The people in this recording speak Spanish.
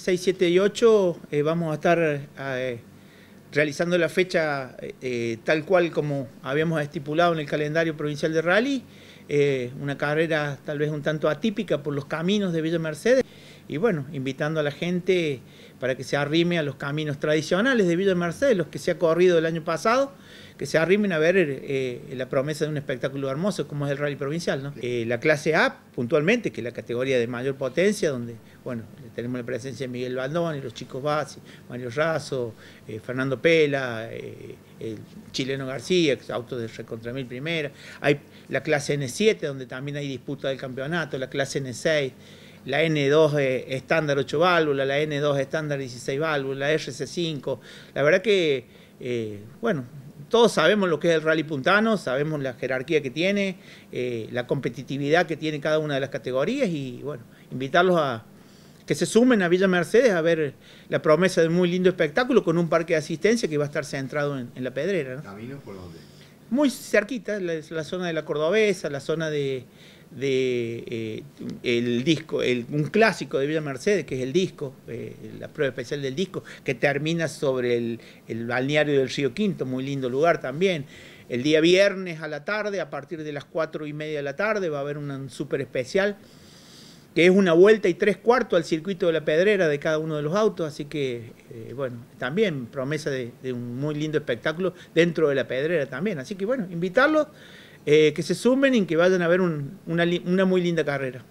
6, 7 y 8 eh, vamos a estar eh, realizando la fecha eh, tal cual como habíamos estipulado en el calendario provincial de rally, una carrera tal vez un tanto atípica por los caminos de Villa Mercedes y bueno, invitando a la gente para que se arrime a los caminos tradicionales de Villa Mercedes, los que se ha corrido el año pasado, que se arrimen a ver eh, eh, la promesa de un espectáculo hermoso como es el rally provincial. ¿no? Eh, la clase A, puntualmente, que es la categoría de mayor potencia, donde bueno, tenemos la presencia de Miguel y los chicos Bazzi, Mario Razo, Fernando Pela, el chileno García, autos de recontra mil primera. Hay la clase N7, donde también hay disputa del campeonato, la clase N6 la N2 estándar 8 válvulas, la N2 estándar 16 válvulas, la RC5. La verdad que, eh, bueno, todos sabemos lo que es el rally puntano, sabemos la jerarquía que tiene, eh, la competitividad que tiene cada una de las categorías y, bueno, invitarlos a que se sumen a Villa Mercedes a ver la promesa de un muy lindo espectáculo con un parque de asistencia que va a estar centrado en, la pedrera. caminos por dónde? Muy cerquita, la zona de la Cordobesa, la zona de, de eh, el disco, un clásico de Villa Mercedes, que es el disco, eh, la prueba especial del disco, que termina sobre el, balneario del Río Quinto, muy lindo lugar también. El día viernes a la tarde, a partir de las cuatro y media de la tarde, va a haber un super especial, que es una vuelta y tres cuartos al circuito de la pedrera de cada uno de los autos, así que, eh, bueno, también promesa de, de un muy lindo espectáculo dentro de la pedrera también. Así que, bueno, invitarlos. Eh, que se sumen y que vayan a ver una muy linda carrera.